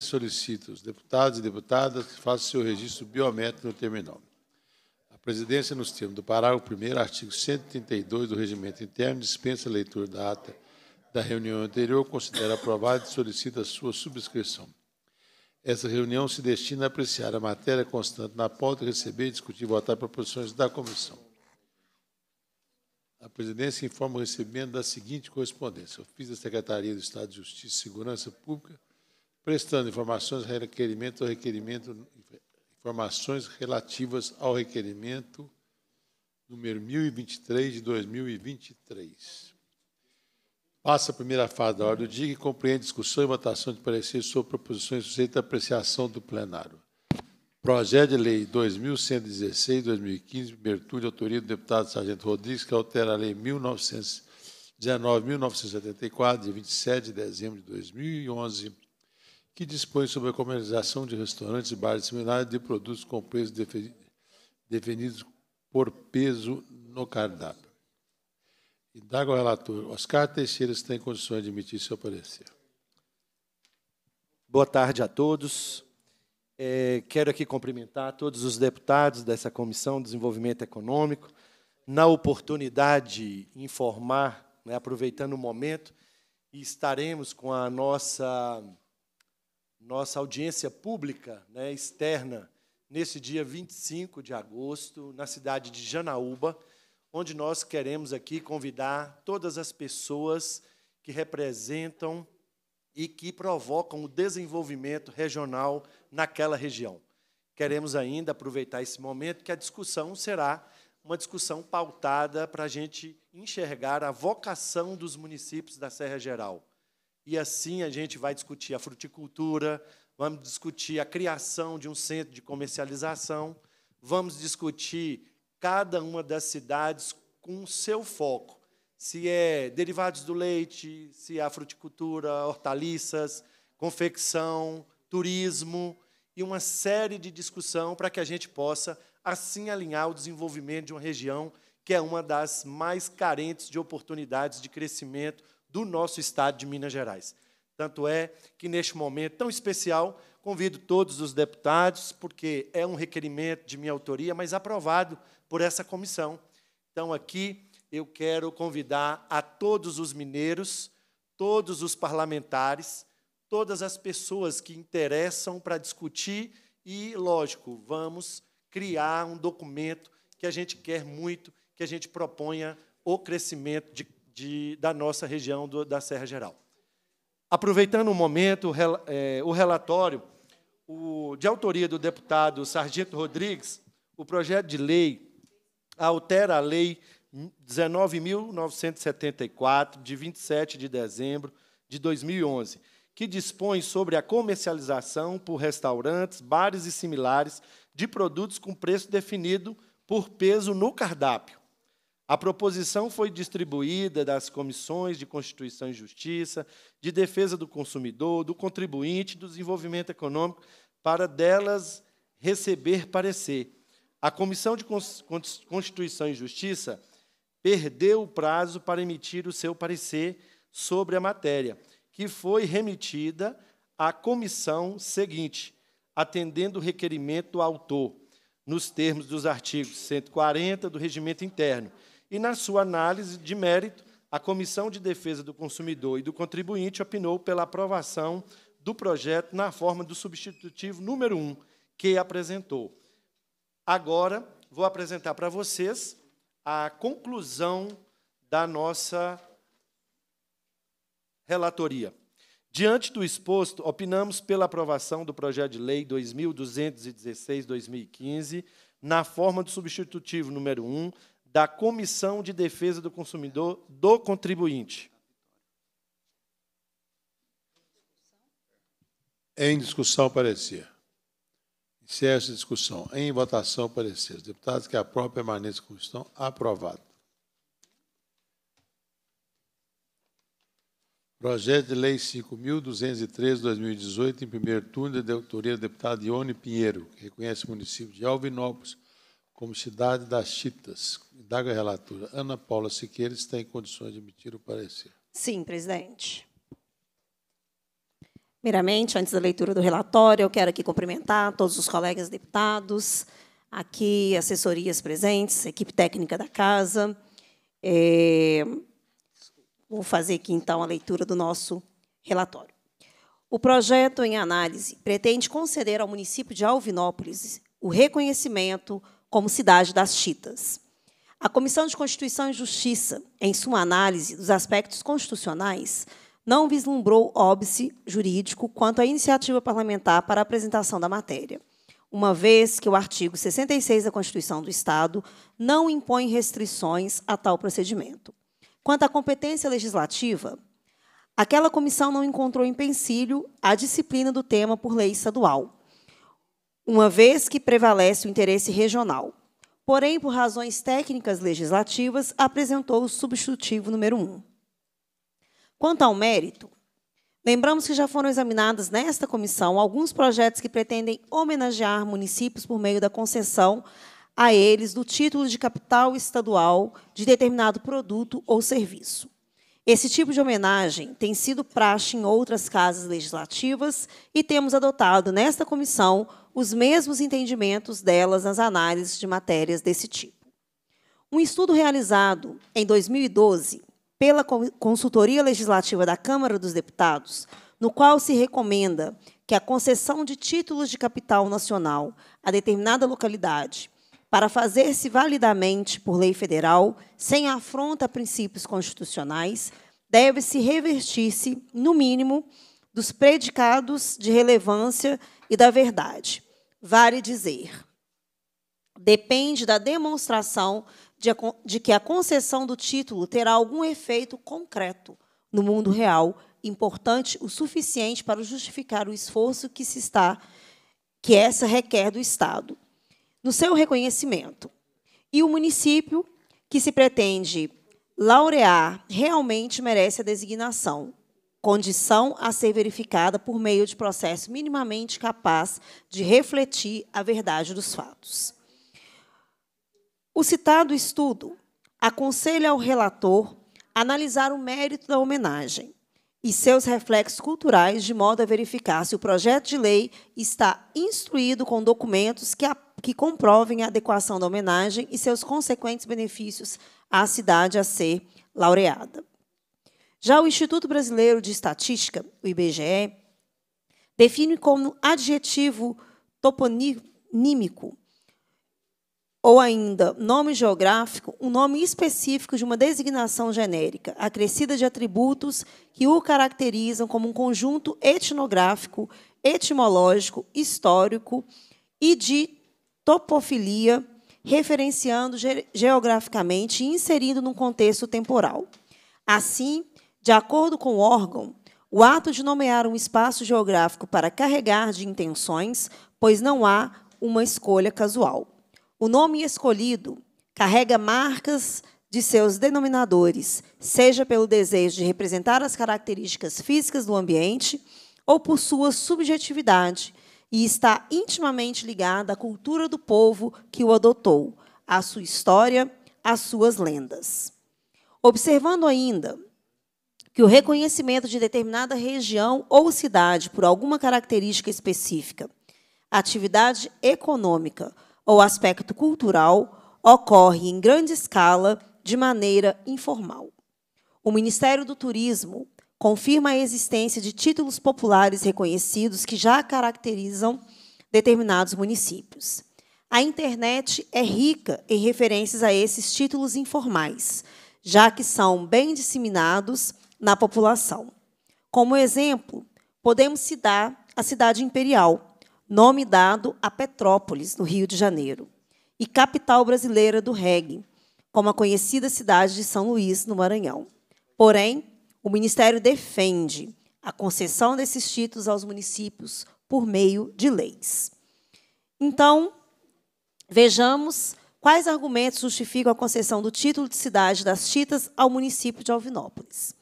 Solicito os deputados e deputadas que façam seu registro biométrico no terminal. A presidência, nos termos do parágrafo 1 artigo 132 do Regimento Interno, dispensa a leitura da ata da reunião anterior, considera aprovada e solicita sua subscrição. Essa reunião se destina a apreciar a matéria constante na pauta, receber, discutir e votar proposições da comissão. A presidência informa o recebimento da seguinte correspondência. Ofício da Secretaria do Estado de Justiça e Segurança Pública, prestando informações requerimento ou requerimento informações relativas ao requerimento número 1023 de 2023. Passa a primeira fase da ordem do dia, e compreende discussão e votação de pareceres sobre proposições sujeitas à apreciação do plenário. Projeto de Lei 2116-2015, virtude e autoria do deputado Sargento Rodrigues, que altera a Lei 1919-1974, de 27 de dezembro de 2011, que dispõe sobre a comercialização de restaurantes e bares similares de produtos com preços definidos por peso no cardápio. Indago relator. Oscar Teixeira, se tem condições de emitir seu parecer. Boa tarde a todos. É, quero aqui cumprimentar todos os deputados dessa Comissão de Desenvolvimento Econômico. Na oportunidade, informar, né, aproveitando o momento, estaremos com a nossa nossa audiência pública, né, externa, nesse dia 25 de agosto, na cidade de Janaúba, onde nós queremos aqui convidar todas as pessoas que representam e que provocam o desenvolvimento regional naquela região. Queremos ainda aproveitar esse momento que a discussão será uma discussão pautada para a gente enxergar a vocação dos municípios da Serra Geral e assim a gente vai discutir a fruticultura, vamos discutir a criação de um centro de comercialização, vamos discutir cada uma das cidades com seu foco. Se é derivados do leite, se é a fruticultura, hortaliças, confecção, turismo e uma série de discussão para que a gente possa assim alinhar o desenvolvimento de uma região que é uma das mais carentes de oportunidades de crescimento do nosso estado de Minas Gerais. Tanto é que, neste momento tão especial, convido todos os deputados, porque é um requerimento de minha autoria, mas aprovado por essa comissão. Então, aqui eu quero convidar a todos os mineiros, todos os parlamentares, todas as pessoas que interessam para discutir e, lógico, vamos criar um documento que a gente quer muito, que a gente proponha o crescimento de de, da nossa região do, da Serra Geral. Aproveitando o momento, rel, é, o relatório o, de autoria do deputado Sargento Rodrigues, o projeto de lei altera a Lei 19.974, de 27 de dezembro de 2011, que dispõe sobre a comercialização por restaurantes, bares e similares de produtos com preço definido por peso no cardápio a proposição foi distribuída das comissões de Constituição e Justiça, de Defesa do Consumidor, do Contribuinte, do Desenvolvimento Econômico, para delas receber parecer. A Comissão de Constituição e Justiça perdeu o prazo para emitir o seu parecer sobre a matéria, que foi remetida à comissão seguinte, atendendo o requerimento do autor, nos termos dos artigos 140 do Regimento Interno e, na sua análise de mérito, a Comissão de Defesa do Consumidor e do Contribuinte opinou pela aprovação do projeto na forma do substitutivo número 1 que apresentou. Agora, vou apresentar para vocês a conclusão da nossa relatoria. Diante do exposto, opinamos pela aprovação do projeto de lei 2216-2015, na forma do substitutivo número 1, da Comissão de Defesa do Consumidor do Contribuinte. Em discussão, parecer. Encerra essa discussão. Em votação, parecer. Os deputados que aprovam permaneçam como estão. Aprovado. Projeto de Lei 5.213, 2018, em primeiro turno, da autoria do deputado Ione Pinheiro, que reconhece o município de Alvinópolis como cidade das Chitas. Indaga a relatora. Ana Paula Siqueira está em condições de emitir o parecer. Sim, presidente. Primeiramente, antes da leitura do relatório, eu quero aqui cumprimentar todos os colegas deputados, aqui assessorias presentes, equipe técnica da casa. É... Vou fazer aqui, então, a leitura do nosso relatório. O projeto em análise pretende conceder ao município de Alvinópolis o reconhecimento como cidade das Chitas. A Comissão de Constituição e Justiça, em sua análise dos aspectos constitucionais, não vislumbrou óbice jurídico quanto à iniciativa parlamentar para a apresentação da matéria, uma vez que o artigo 66 da Constituição do Estado não impõe restrições a tal procedimento. Quanto à competência legislativa, aquela comissão não encontrou pensílio à disciplina do tema por lei estadual uma vez que prevalece o interesse regional. Porém, por razões técnicas legislativas, apresentou o substitutivo número 1. Quanto ao mérito, lembramos que já foram examinados nesta comissão alguns projetos que pretendem homenagear municípios por meio da concessão a eles do título de capital estadual de determinado produto ou serviço. Esse tipo de homenagem tem sido praxe em outras casas legislativas e temos adotado nesta comissão os mesmos entendimentos delas nas análises de matérias desse tipo. Um estudo realizado em 2012 pela Consultoria Legislativa da Câmara dos Deputados, no qual se recomenda que a concessão de títulos de capital nacional a determinada localidade para fazer-se validamente por lei federal, sem afronta a princípios constitucionais, deve-se revertir-se, no mínimo, dos predicados de relevância e da verdade. Vale dizer, depende da demonstração de, de que a concessão do título terá algum efeito concreto no mundo real, importante o suficiente para justificar o esforço que se está que essa requer do Estado no seu reconhecimento. E o município que se pretende laurear realmente merece a designação, condição a ser verificada por meio de processo minimamente capaz de refletir a verdade dos fatos. O citado estudo aconselha ao relator analisar o mérito da homenagem e seus reflexos culturais de modo a verificar se o projeto de lei está instruído com documentos que que comprovem a adequação da homenagem e seus consequentes benefícios à cidade a ser laureada. Já o Instituto Brasileiro de Estatística, o IBGE, define como adjetivo toponímico ou ainda nome geográfico, um nome específico de uma designação genérica, acrescida de atributos que o caracterizam como um conjunto etnográfico, etimológico, histórico e de topofilia, referenciando ge geograficamente e inserindo num contexto temporal. Assim, de acordo com o órgão, o ato de nomear um espaço geográfico para carregar de intenções, pois não há uma escolha casual. O nome escolhido carrega marcas de seus denominadores, seja pelo desejo de representar as características físicas do ambiente ou por sua subjetividade, e está intimamente ligada à cultura do povo que o adotou, à sua história, às suas lendas. Observando ainda que o reconhecimento de determinada região ou cidade por alguma característica específica, atividade econômica ou aspecto cultural ocorre em grande escala de maneira informal. O Ministério do Turismo confirma a existência de títulos populares reconhecidos que já caracterizam determinados municípios. A internet é rica em referências a esses títulos informais, já que são bem disseminados na população. Como exemplo, podemos citar a cidade imperial, nome dado a Petrópolis, no Rio de Janeiro, e capital brasileira do reggae, como a conhecida cidade de São Luís, no Maranhão. Porém, o Ministério defende a concessão desses títulos aos municípios por meio de leis. Então, vejamos quais argumentos justificam a concessão do título de cidade das Titas ao município de Alvinópolis.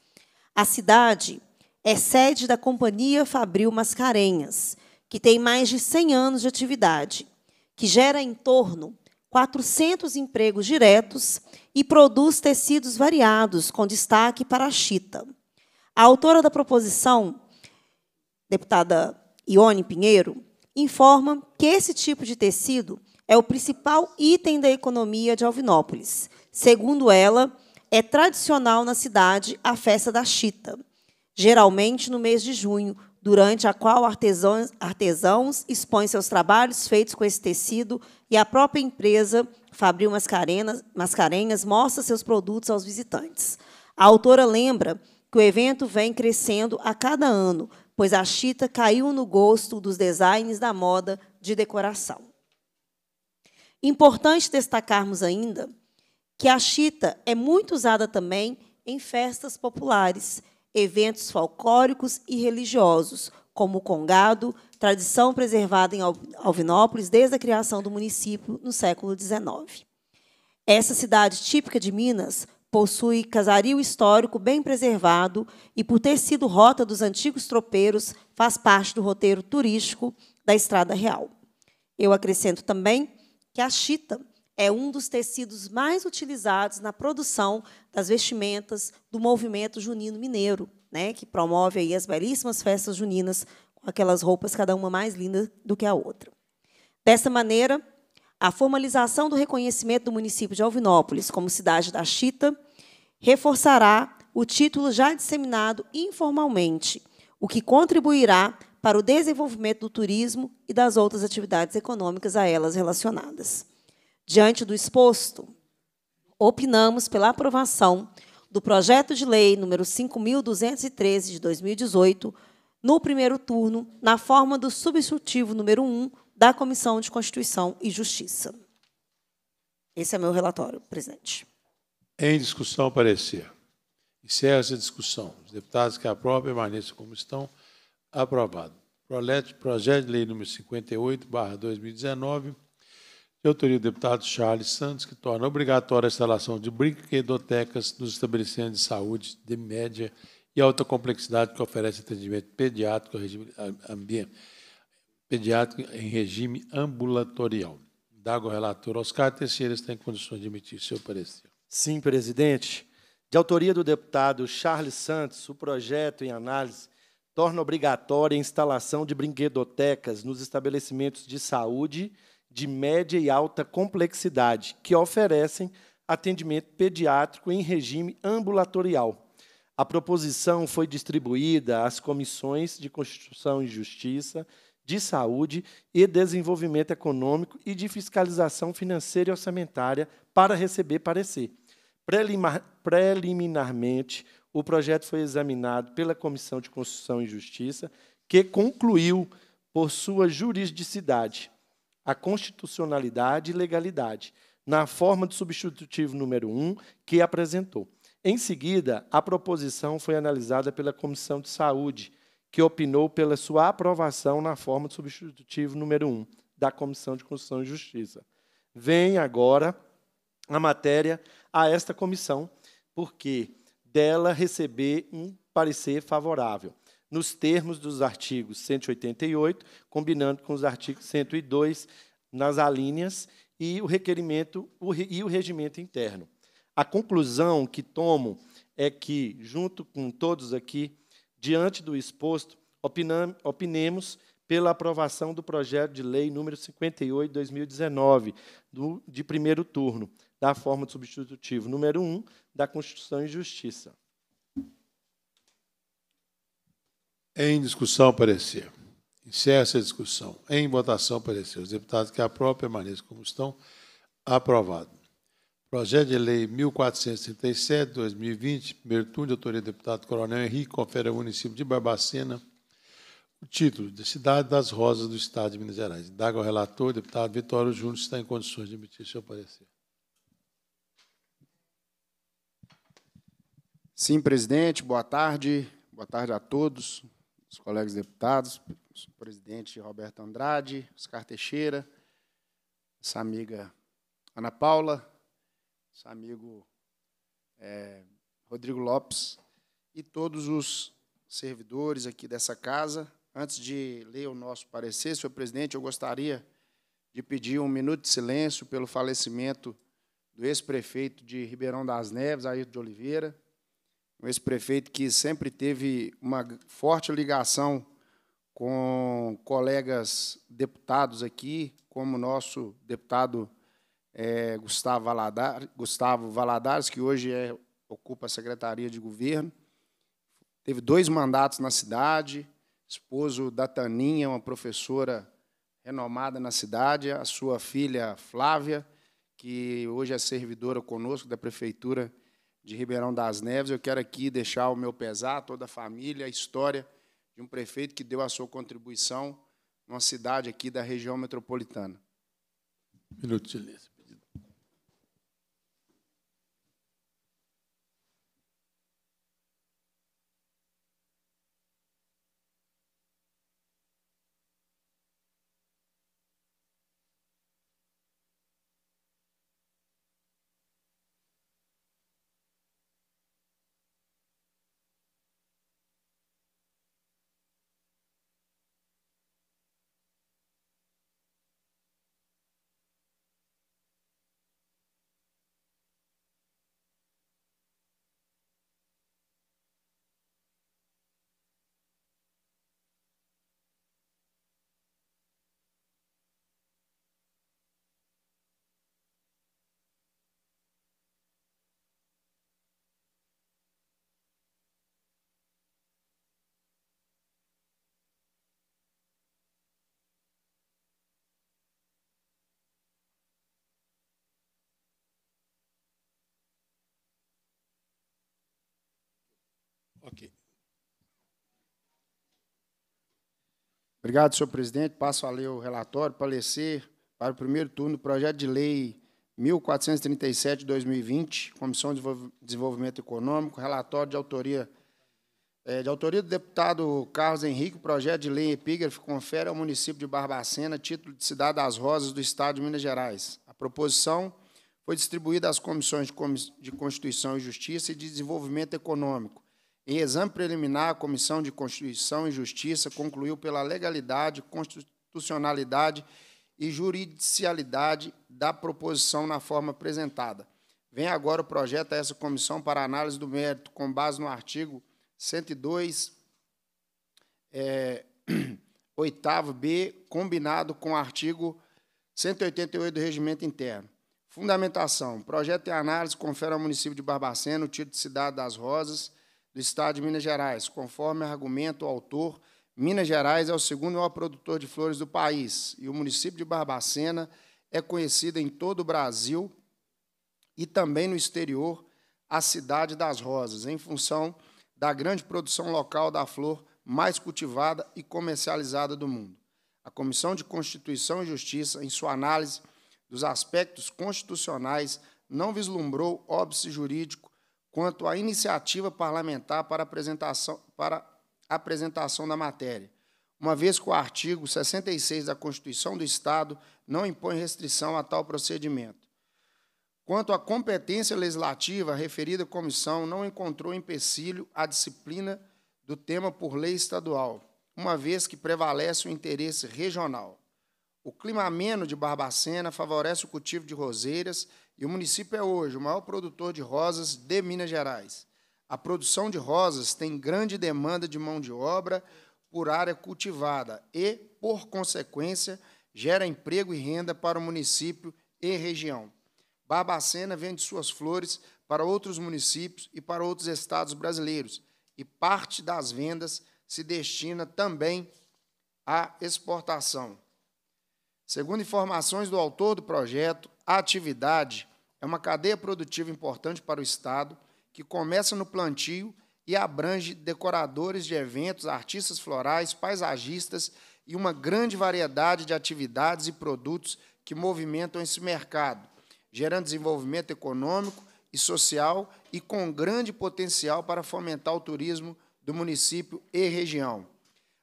A cidade é sede da Companhia Fabril Mascarenhas, que tem mais de 100 anos de atividade, que gera em torno 400 empregos diretos e produz tecidos variados, com destaque para a chita. A autora da proposição, deputada Ione Pinheiro, informa que esse tipo de tecido é o principal item da economia de Alvinópolis. Segundo ela, é tradicional na cidade a festa da chita, geralmente no mês de junho, durante a qual artesãos, artesãos expõem seus trabalhos feitos com esse tecido e a própria empresa Fabril Mascarenhas mostra seus produtos aos visitantes. A autora lembra que o evento vem crescendo a cada ano, pois a chita caiu no gosto dos designs da moda de decoração. Importante destacarmos ainda que a chita é muito usada também em festas populares eventos folclóricos e religiosos, como o Congado, tradição preservada em Alvinópolis desde a criação do município no século XIX. Essa cidade típica de Minas possui casario histórico bem preservado e, por ter sido rota dos antigos tropeiros, faz parte do roteiro turístico da Estrada Real. Eu acrescento também que a chita é um dos tecidos mais utilizados na produção das vestimentas do movimento junino mineiro, né, que promove aí as belíssimas festas juninas com aquelas roupas cada uma mais linda do que a outra. Dessa maneira, a formalização do reconhecimento do município de Alvinópolis como cidade da chita reforçará o título já disseminado informalmente, o que contribuirá para o desenvolvimento do turismo e das outras atividades econômicas a elas relacionadas. Diante do exposto, opinamos pela aprovação do projeto de lei número 5213 de 2018, no primeiro turno, na forma do substitutivo número 1 da Comissão de Constituição e Justiça. Esse é meu relatório, presidente. Em discussão, parecer. Encerra-se a discussão. Os deputados que aprovam permaneçam como estão. Aprovado. Projeto de lei número 58, barra 2019, de autoria do deputado Charles Santos, que torna obrigatória a instalação de brinquedotecas nos estabelecimentos de saúde de média e alta complexidade que oferece atendimento pediátrico, regime, ambiente, pediátrico em regime ambulatorial. Dago, relator Oscar Teixeira, está em condições de emitir seu parecer. Sim, presidente. De autoria do deputado Charles Santos, o projeto em análise torna obrigatória a instalação de brinquedotecas nos estabelecimentos de saúde de média e alta complexidade, que oferecem atendimento pediátrico em regime ambulatorial. A proposição foi distribuída às comissões de Constituição e Justiça, de Saúde e Desenvolvimento Econômico e de Fiscalização Financeira e Orçamentária para receber parecer. Preliminarmente, o projeto foi examinado pela Comissão de Constituição e Justiça, que concluiu por sua juridicidade a constitucionalidade e legalidade, na forma de substitutivo número 1 que apresentou. Em seguida, a proposição foi analisada pela Comissão de Saúde, que opinou pela sua aprovação na forma de substitutivo número 1 da Comissão de Constituição e Justiça. Vem agora a matéria a esta comissão, porque dela receber um parecer favorável nos termos dos artigos 188, combinando com os artigos 102 nas alíneas e o requerimento o, e o regimento interno. A conclusão que tomo é que, junto com todos aqui, diante do exposto, opinam, opinemos pela aprovação do projeto de lei número 58 2019, do, de primeiro turno, da forma de substitutivo número 1 da Constituição e Justiça. Em discussão, parecer. Encerra-se a discussão. Em votação, parecer. Os deputados que própria maneira como estão. Aprovado. Projeto de Lei 1437, 2020, primeiro turno, de autoria do deputado Coronel Henrique, confere ao município de Barbacena o título de Cidade das Rosas do Estado de Minas Gerais. Indaga o relator, deputado Vitório Júnior, está em condições de emitir seu parecer. Sim, presidente, boa tarde. Boa tarde a todos os colegas deputados, o presidente Roberto Andrade, Oscar Teixeira, essa amiga Ana Paula, esse amigo é, Rodrigo Lopes e todos os servidores aqui dessa casa. Antes de ler o nosso parecer, senhor presidente, eu gostaria de pedir um minuto de silêncio pelo falecimento do ex-prefeito de Ribeirão das Neves, Ayrton de Oliveira, um ex-prefeito que sempre teve uma forte ligação com colegas deputados aqui, como o nosso deputado é, Gustavo, Valadares, Gustavo Valadares, que hoje é, ocupa a Secretaria de Governo. Teve dois mandatos na cidade, esposo da Taninha, uma professora renomada na cidade, a sua filha Flávia, que hoje é servidora conosco da Prefeitura de de Ribeirão das Neves. Eu quero aqui deixar o meu pesar, toda a família, a história de um prefeito que deu a sua contribuição numa cidade aqui da região metropolitana. Minuto de silêncio. Obrigado, senhor presidente. Passo a ler o relatório, parecer para o primeiro turno do projeto de lei 1437 2020, Comissão de Desenvolvimento Econômico, relatório de autoria é, de autoria do deputado Carlos Henrique, projeto de lei epígrafe confere ao município de Barbacena título de Cidade das Rosas do Estado de Minas Gerais. A proposição foi distribuída às comissões de Constituição e Justiça e de Desenvolvimento Econômico, em exame preliminar, a Comissão de Constituição e Justiça concluiu pela legalidade, constitucionalidade e juridicialidade da proposição na forma apresentada. Vem agora o projeto a essa comissão para análise do mérito, com base no artigo 102, é, 8 B, combinado com o artigo 188 do Regimento Interno. Fundamentação. Projeto e análise confere ao município de Barbacena o título de Cidade das Rosas, do Estado de Minas Gerais. Conforme argumenta o autor, Minas Gerais é o segundo maior produtor de flores do país e o município de Barbacena é conhecido em todo o Brasil e também no exterior a cidade das rosas, em função da grande produção local da flor mais cultivada e comercializada do mundo. A Comissão de Constituição e Justiça, em sua análise dos aspectos constitucionais, não vislumbrou óbice jurídico quanto à iniciativa parlamentar para apresentação, para apresentação da matéria, uma vez que o artigo 66 da Constituição do Estado não impõe restrição a tal procedimento. Quanto à competência legislativa, a referida comissão não encontrou empecilho à disciplina do tema por lei estadual, uma vez que prevalece o interesse regional. O clima ameno de Barbacena favorece o cultivo de roseiras e o município é hoje o maior produtor de rosas de Minas Gerais. A produção de rosas tem grande demanda de mão de obra por área cultivada e, por consequência, gera emprego e renda para o município e região. Barbacena vende suas flores para outros municípios e para outros estados brasileiros, e parte das vendas se destina também à exportação. Segundo informações do autor do projeto, a atividade é uma cadeia produtiva importante para o Estado, que começa no plantio e abrange decoradores de eventos, artistas florais, paisagistas e uma grande variedade de atividades e produtos que movimentam esse mercado, gerando desenvolvimento econômico e social e com grande potencial para fomentar o turismo do município e região.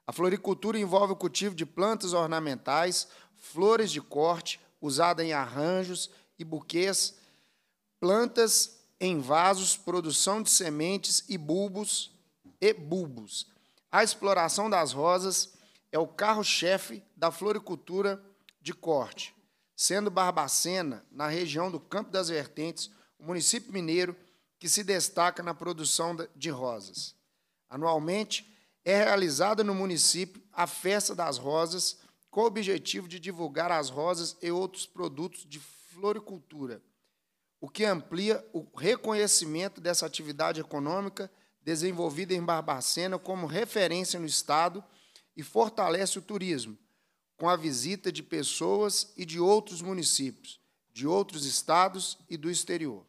A floricultura envolve o cultivo de plantas ornamentais, flores de corte, usada em arranjos e buquês, plantas em vasos, produção de sementes e bulbos e bulbos. A exploração das rosas é o carro-chefe da floricultura de corte, sendo Barbacena, na região do Campo das Vertentes, o município mineiro que se destaca na produção de rosas. Anualmente é realizada no município a Festa das Rosas, com o objetivo de divulgar as rosas e outros produtos de floricultura, o que amplia o reconhecimento dessa atividade econômica desenvolvida em Barbacena como referência no Estado e fortalece o turismo, com a visita de pessoas e de outros municípios, de outros estados e do exterior.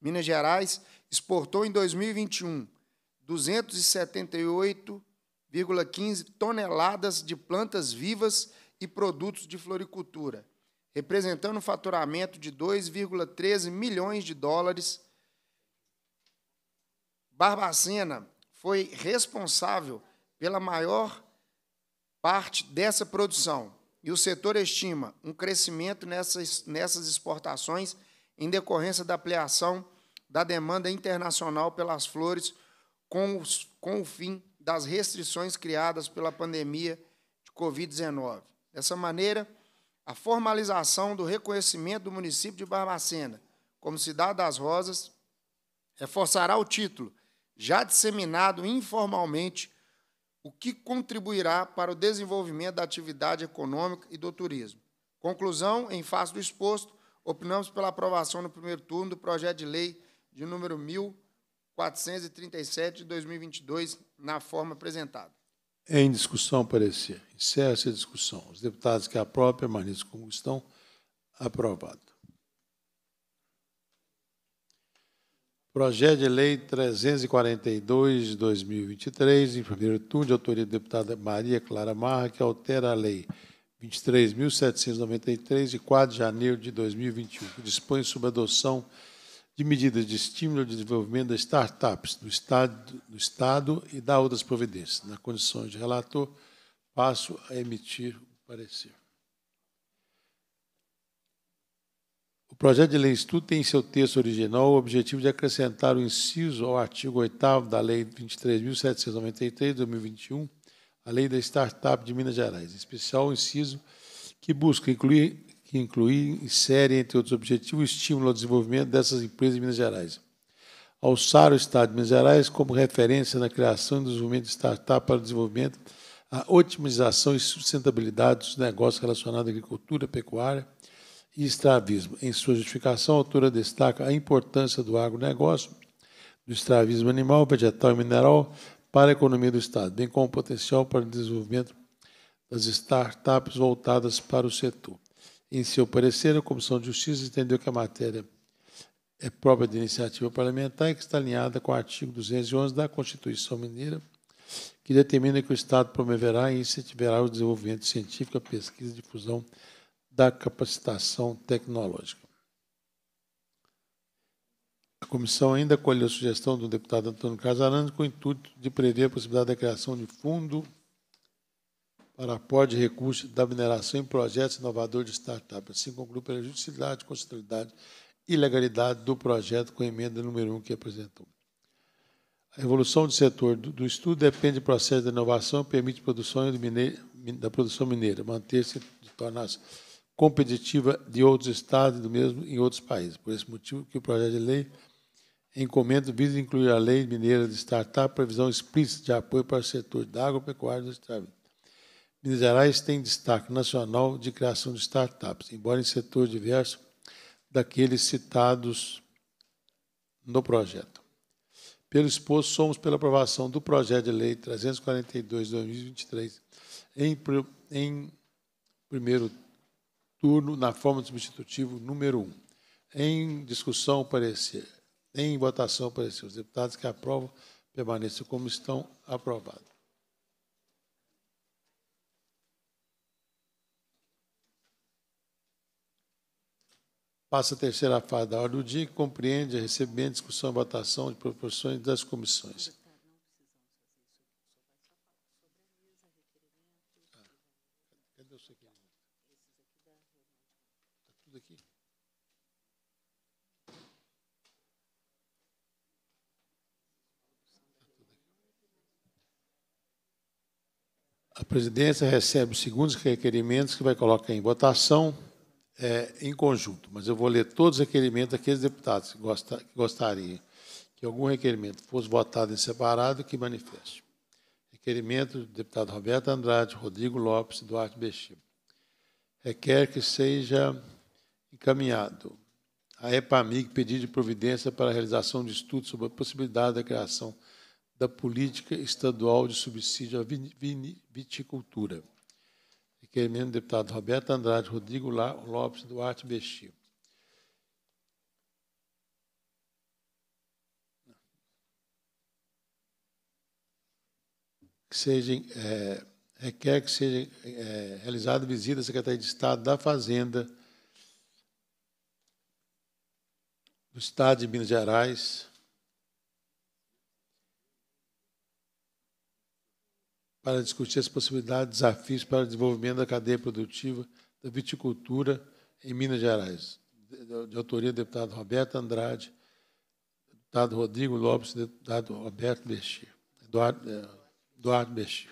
Minas Gerais exportou em 2021 278 1,15 toneladas de plantas vivas e produtos de floricultura, representando um faturamento de 2,13 milhões de dólares. Barbacena foi responsável pela maior parte dessa produção e o setor estima um crescimento nessas, nessas exportações em decorrência da ampliação da demanda internacional pelas flores com, os, com o fim das restrições criadas pela pandemia de Covid-19. Dessa maneira, a formalização do reconhecimento do município de Barbacena como Cidade das Rosas reforçará o título, já disseminado informalmente, o que contribuirá para o desenvolvimento da atividade econômica e do turismo. Conclusão, em face do exposto, opinamos pela aprovação no primeiro turno do projeto de lei de número 1000 437 de 2022, na forma apresentada. Em discussão, parecer. Encerra-se a discussão. Os deputados que aprovam permaneçam como estão. Aprovado. Projeto de Lei 342 de 2023, em primeiro turno, de autoria da deputada Maria Clara Marra, que altera a Lei 23.793, de 4 de janeiro de 2021, que dispõe sobre a adoção de de medidas de estímulo ao desenvolvimento das startups do Estado, do Estado e da outras providências. Na condição de relator, passo a emitir o parecer. O projeto de lei estudo tem em seu texto original o objetivo de acrescentar o inciso ao artigo 8 da Lei 23.793, de 2021, a Lei da Startup de Minas Gerais, em especial o inciso que busca incluir que inclui, insere, entre outros objetivos, o estímulo ao desenvolvimento dessas empresas em Minas Gerais. Alçar o Estado de Minas Gerais como referência na criação e desenvolvimento de startups para o desenvolvimento, a otimização e sustentabilidade dos negócios relacionados à agricultura, pecuária e extravismo. Em sua justificação, a autora destaca a importância do agronegócio, do extravismo animal, vegetal e mineral para a economia do Estado, bem como o potencial para o desenvolvimento das startups voltadas para o setor. Em seu parecer, a Comissão de Justiça entendeu que a matéria é própria de iniciativa parlamentar e que está alinhada com o artigo 211 da Constituição Mineira, que determina que o Estado promoverá e incentivará o desenvolvimento científico, a pesquisa e difusão da capacitação tecnológica. A comissão ainda acolheu a sugestão do deputado Antônio Casarano com o intuito de prever a possibilidade da criação de fundo para aporte de recursos da mineração em projetos inovadores de startup. Assim concluo pela justicidade, constitucionalidade e legalidade do projeto com a emenda número 1 um que apresentou. A evolução do setor do estudo depende do processo de inovação, permite produção mineira, da produção mineira, manter-se e tornar-se competitiva de outros estados e do mesmo em outros países. Por esse motivo que o projeto de lei encomenda visa incluir a lei mineira de startup, previsão explícita de apoio para o setor da agropecuária e do estado. Minas Gerais tem destaque nacional de criação de startups, embora em setor diverso daqueles citados no projeto. Pelo exposto, somos pela aprovação do projeto de lei 342 de 2023 em, em primeiro turno na forma do substitutivo número 1. Em discussão, parecer. Em votação, parecer. Os deputados que aprovam permaneçam como estão aprovados. Passa a terceira fase da ordem do dia, que compreende a receber discussão e votação de proporções das comissões. A presidência recebe os segundos requerimentos que vai colocar em votação é, em conjunto, mas eu vou ler todos os requerimentos daqueles deputados que, gostariam que que algum requerimento fosse votado em separado que manifeste. Requerimento do deputado Roberto Andrade, Rodrigo Lopes e Duarte Bexim. Requer que seja encaminhado a EPAMIG pedido de providência para a realização de estudos sobre a possibilidade da criação da política estadual de subsídio à viticultura requerimento do deputado Roberto Andrade Rodrigo Lopes Duarte Bestio Que seja, é, requer que seja é, realizada visita à Secretaria de Estado da Fazenda do Estado de Minas Gerais, para discutir as possibilidades, desafios para o desenvolvimento da cadeia produtiva da viticultura em Minas Gerais, de, autoria do deputado Roberto Andrade, deputado Rodrigo Lopes, deputado Roberto Bechir, Eduardo, é, Eduardo Bechir.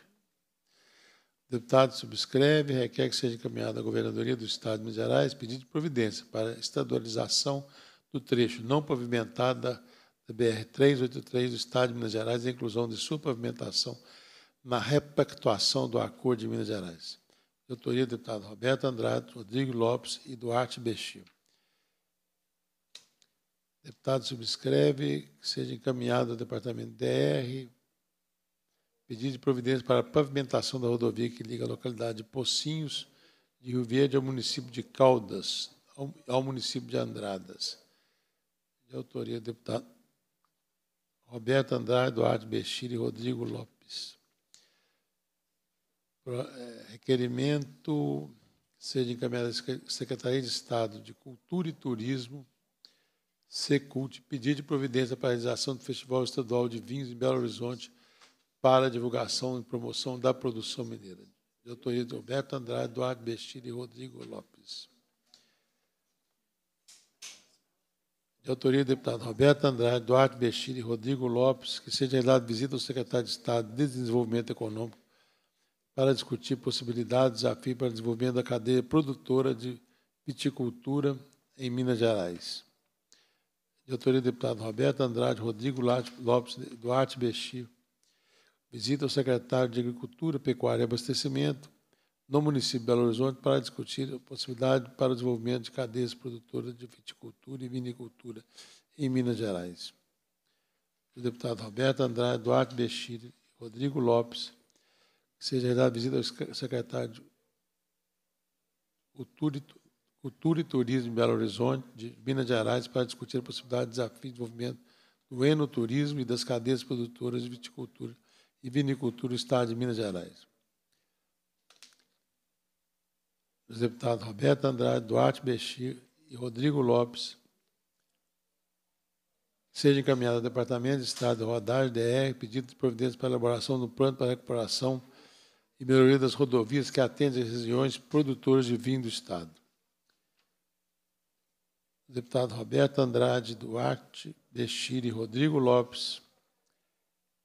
Deputado subscreve, requer que seja encaminhado à Governadoria do Estado de Minas Gerais pedido de providência para estadualização do trecho não pavimentado da BR-383 do Estado de Minas Gerais e inclusão de sua pavimentação na repactuação do Acordo de Minas Gerais. Doutoria do deputado Roberto Andrade, Rodrigo Lopes e Duarte Bexil. Deputado subscreve que seja encaminhado ao Departamento DR pedido de providência para a pavimentação da rodovia que liga a localidade de Pocinhos de Rio Verde ao município de Caldas, ao município de Andradas. De autoria do deputado Roberto Andrade, Eduardo Bexir e Rodrigo Lopes. É, requerimento seja encaminhado à Secretaria de Estado de Cultura e Turismo, Secult, pedir de providência para a realização do Festival Estadual de Vinhos em Belo Horizonte para divulgação e promoção da produção mineira. De autoria de Roberto Andrade, Eduardo Bestira e Rodrigo Lopes. de autoria do deputado Roberto Andrade, Duarte Bechir e Rodrigo Lopes, que seja dado visita ao secretário de Estado de Desenvolvimento Econômico para discutir possibilidades e desafios para o desenvolvimento da cadeia produtora de viticultura em Minas Gerais. De autoria do deputado Roberto Andrade, Rodrigo Lopes Duarte Bestio. Visita ao secretário de Agricultura, Pecuária e Abastecimento no município de Belo Horizonte para discutir a possibilidade para o desenvolvimento de cadeias produtoras de viticultura e vinicultura em Minas Gerais. O deputado Roberto Andrade Duarte Bestio, Rodrigo Lopes seja realizada visita ao secretário de Cultura e Turismo de Belo Horizonte, de Minas Gerais, para discutir a possibilidade de desafio de desenvolvimento do enoturismo e das cadeias produtoras de viticultura e vinicultura do Estado de Minas Gerais. Os deputados Roberto Andrade, Duarte Bexiga e Rodrigo Lopes, seja encaminhado ao Departamento de Estado de Rodagem, DR, pedido de providência para elaboração do plano para recuperação e melhoria das rodovias que atendem as regiões produtoras de vinho do Estado. O deputado Roberto Andrade Duarte, Bechir e Rodrigo Lopes,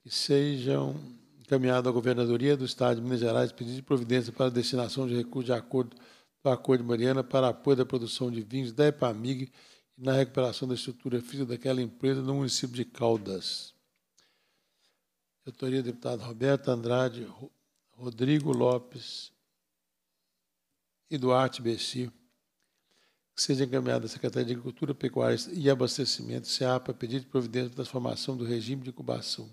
que sejam encaminhados à Governadoria do Estado de Minas Gerais pedido de providência para a destinação de recursos de acordo do Acordo de Mariana para apoio da produção de vinhos da EPAMIG e na recuperação da estrutura física daquela empresa no município de Caldas. Doutoria, deputado Roberto Andrade Rodrigo Lopes e Duarte Bessi, que seja encaminhada à Secretaria de Agricultura, Pecuária e Abastecimento, SEAPA, pedido de providência de transformação do regime de incubação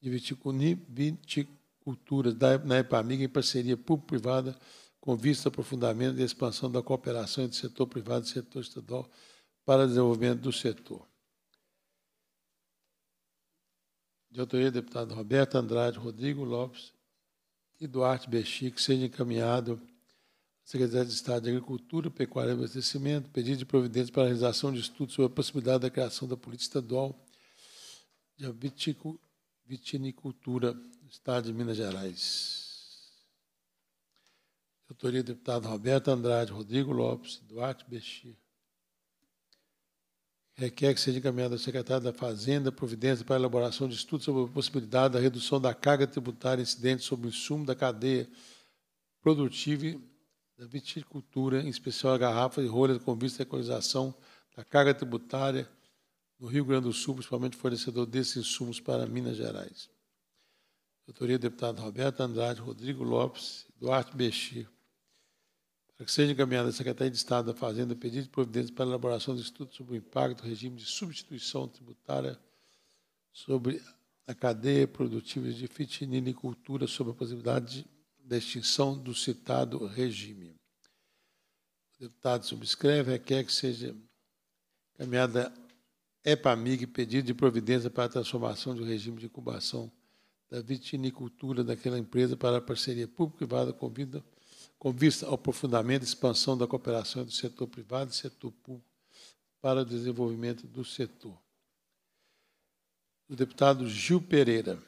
de viticultura na EPAMIG em parceria público-privada com vista ao aprofundamento e expansão da cooperação entre setor privado e setor estadual para desenvolvimento do setor. De autoria, deputado Roberto Andrade, Rodrigo Lopes e Duarte Bexique seja encaminhado à Secretaria de Estado de Agricultura, Pecuária e Abastecimento, pedido de providência para a realização de estudos sobre a possibilidade da criação da política estadual de vitinicultura do Estado de Minas Gerais. Autoria do deputado Roberto Andrade, Rodrigo Lopes, Duarte Bexique requer que seja encaminhada ao secretário da Fazenda providência para a elaboração de estudos sobre a possibilidade da redução da carga tributária incidente sobre o insumo da cadeia produtiva da viticultura, em especial a garrafa e rolha, com vista à equalização da carga tributária no Rio Grande do Sul, principalmente fornecedor desses insumos para Minas Gerais. Doutoria, do deputado Roberto Andrade, Rodrigo Lopes, Duarte Bexir para que seja encaminhada à Secretaria de Estado da Fazenda pedido de providências para a elaboração do estudo sobre o impacto do regime de substituição tributária sobre a cadeia produtiva de fitinilicultura sobre a possibilidade da extinção do citado regime. O deputado subscreve requer que seja encaminhada EPAMIG pedido de providência para a transformação do regime de incubação da vitinicultura daquela empresa para a parceria público-privada com vida com vista ao aprofundamento e expansão da cooperação do setor privado e setor público para o desenvolvimento do setor. O deputado Gil Pereira.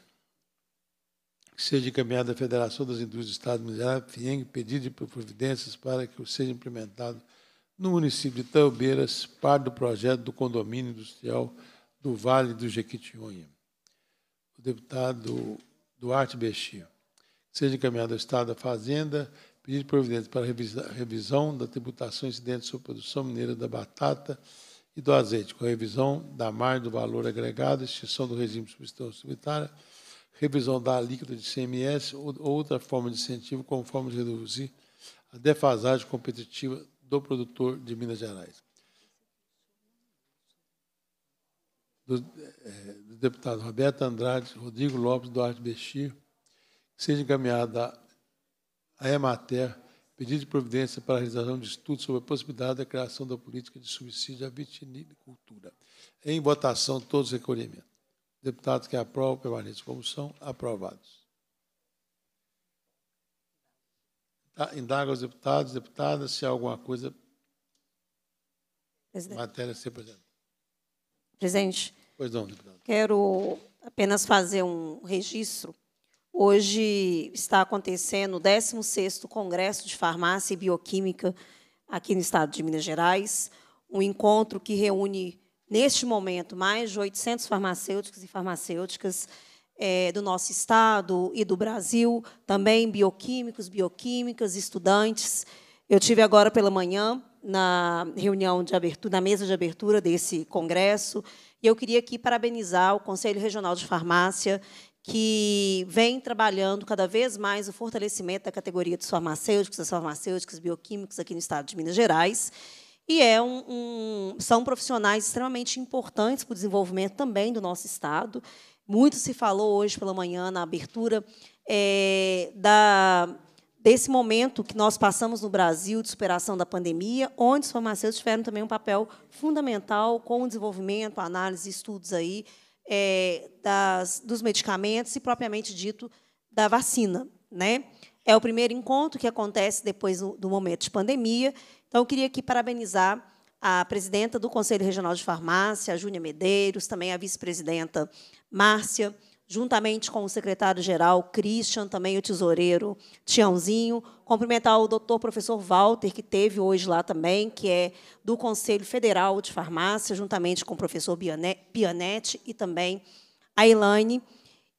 Que seja encaminhada à Federação das Indústrias do Estado Mineral, FIENG, pedido de providências para que seja implementado no município de Taubeiras, parte do projeto do condomínio industrial do Vale do Jequitinhonha. O deputado Duarte Bexia. Seja encaminhado ao Estado da Fazenda pedir providência para revisão da tributação incidente sobre a produção mineira da batata e do azeite, com revisão da margem do valor agregado, extinção do regime de substituição tributária, revisão da alíquota de CMS ou outra forma de incentivo como forma de reduzir a defasagem competitiva do produtor de Minas Gerais. Do, é, do deputado Roberto Andrade, Rodrigo Lopes Duarte Bechir, que seja encaminhada a EMATER pedido de providência para a realização de estudos sobre a possibilidade da criação da política de subsídio à vitinicultura. Em votação, todos recolhimento. Deputados que aprovam, permaneçam como são, aprovados. Tá, indaga aos deputados, deputadas, se há alguma coisa. Matéria a ser apresentada. Presidente. Pois não, deputado. Quero apenas fazer um registro Hoje está acontecendo o 16º Congresso de Farmácia e Bioquímica aqui no estado de Minas Gerais, um encontro que reúne, neste momento, mais de 800 farmacêuticos e farmacêuticas é, do nosso estado e do Brasil, também bioquímicos, bioquímicas, estudantes. Eu tive agora pela manhã na reunião de abertura, na mesa de abertura desse congresso, e eu queria aqui parabenizar o Conselho Regional de Farmácia, que vem trabalhando cada vez mais o fortalecimento da categoria dos farmacêuticos, das farmacêuticas bioquímicos aqui no estado de Minas Gerais. E é um, um, são profissionais extremamente importantes para o desenvolvimento também do nosso estado. Muito se falou hoje pela manhã na abertura é, da desse momento que nós passamos no Brasil de superação da pandemia, onde os farmacêuticos tiveram também um papel fundamental com o desenvolvimento, análise, estudos aí é, das, dos medicamentos e propriamente dito da vacina, né? É o primeiro encontro que acontece depois do, momento de pandemia. Então, eu queria aqui parabenizar a presidenta do Conselho Regional de Farmácia, a Júnia Medeiros, também a vice-presidenta Márcia, juntamente com o secretário-geral, Christian, também o tesoureiro Tiãozinho, cumprimentar o doutor professor Walter, que teve hoje lá também, que é do Conselho Federal de Farmácia, juntamente com o professor Pianetti e também a Elaine.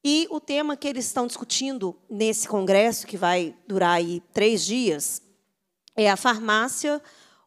E o tema que eles estão discutindo nesse congresso, que vai durar aí três dias, é a farmácia,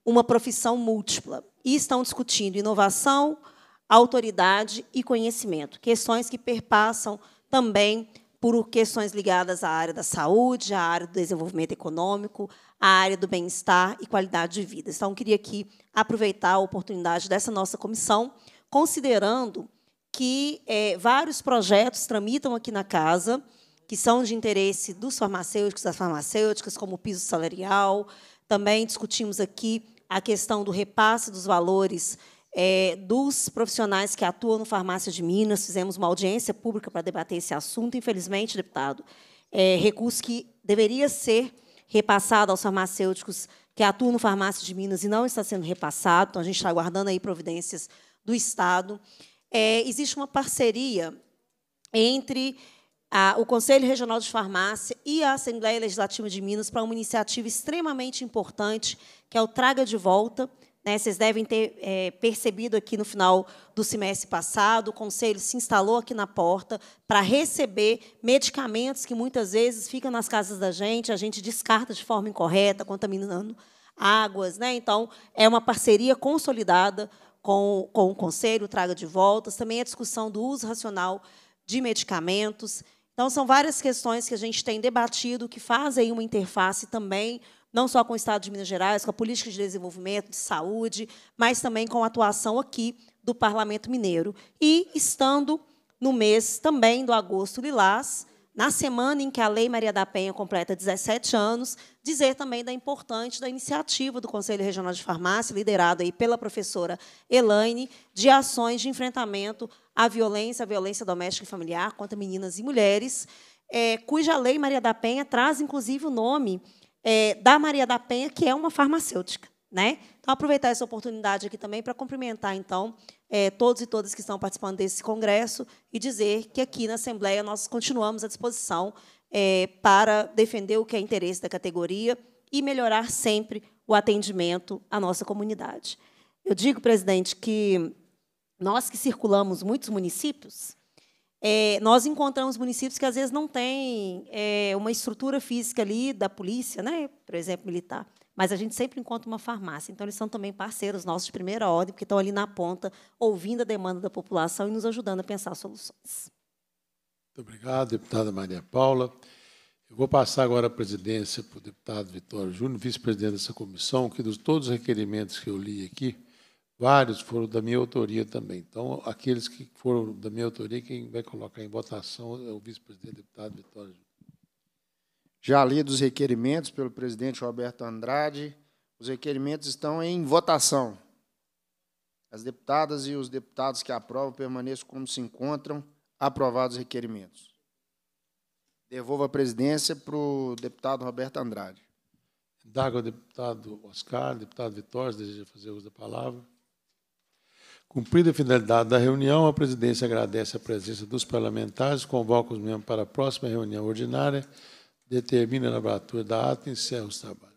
uma profissão múltipla. E estão discutindo inovação, inovação, autoridade e conhecimento. Questões que perpassam também por questões ligadas à área da saúde, à área do desenvolvimento econômico, à área do bem-estar e qualidade de vida. Então, queria aqui aproveitar a oportunidade dessa nossa comissão, considerando que é, vários projetos tramitam aqui na casa, que são de interesse dos farmacêuticos, das farmacêuticas, como o piso salarial. Também discutimos aqui a questão do repasse dos valores é, dos profissionais que atuam no Farmácia de Minas. Fizemos uma audiência pública para debater esse assunto. Infelizmente, deputado, é, recurso que deveria ser repassado aos farmacêuticos que atuam no Farmácia de Minas e não está sendo repassado. Então, a gente está aguardando aí providências do Estado. É, existe uma parceria entre a, o Conselho Regional de Farmácia e a Assembleia Legislativa de Minas para uma iniciativa extremamente importante, que é o Traga de Volta, né, vocês devem ter é, percebido aqui no final do semestre passado, o conselho se instalou aqui na porta para receber medicamentos que muitas vezes ficam nas casas da gente, a gente descarta de forma incorreta, contaminando águas. Né? Então, é uma parceria consolidada com, com o conselho, traga de voltas, também a discussão do uso racional de medicamentos. Então, são várias questões que a gente tem debatido que fazem uma interface também não só com o Estado de Minas Gerais, com a política de desenvolvimento, de saúde, mas também com a atuação aqui do Parlamento Mineiro. E estando no mês também do agosto lilás, na semana em que a Lei Maria da Penha completa 17 anos, dizer também da importante da iniciativa do Conselho Regional de Farmácia, liderado aí pela professora Elaine, de ações de enfrentamento à violência, à violência doméstica e familiar contra meninas e mulheres, é, cuja Lei Maria da Penha traz, inclusive, o nome é, da Maria da Penha, que é uma farmacêutica. Né? Então, aproveitar essa oportunidade aqui também para cumprimentar, então, é, todos e todas que estão participando desse congresso e dizer que aqui na Assembleia nós continuamos à disposição é, para defender o que é interesse da categoria e melhorar sempre o atendimento à nossa comunidade. Eu digo, presidente, que nós que circulamos muitos municípios, é, nós encontramos municípios que às vezes não têm é, uma estrutura física ali da polícia, né? por exemplo, militar, mas a gente sempre encontra uma farmácia. Então, eles são também parceiros nossos de primeira ordem, porque estão ali na ponta, ouvindo a demanda da população e nos ajudando a pensar soluções. Muito obrigado, deputada Maria Paula. Eu vou passar agora a presidência para o deputado Vitório Júnior, vice-presidente dessa comissão, que dos todos os requerimentos que eu li aqui, Vários foram da minha autoria também. Então, aqueles que foram da minha autoria, quem vai colocar em votação é o vice-presidente deputado Vitório. Já lido os requerimentos pelo presidente Roberto Andrade. Os requerimentos estão em votação. As deputadas e os deputados que aprovam permaneçam como se encontram. Aprovados os requerimentos. Devolvo a presidência para o deputado Roberto Andrade. Dago, deputado Oscar, deputado Vitória, deseja fazer uso da palavra. Cumprida a finalidade da reunião, a presidência agradece a presença dos parlamentares, convoca os membros para a próxima reunião ordinária, determina a elaboratura da ata e encerra os trabalhos.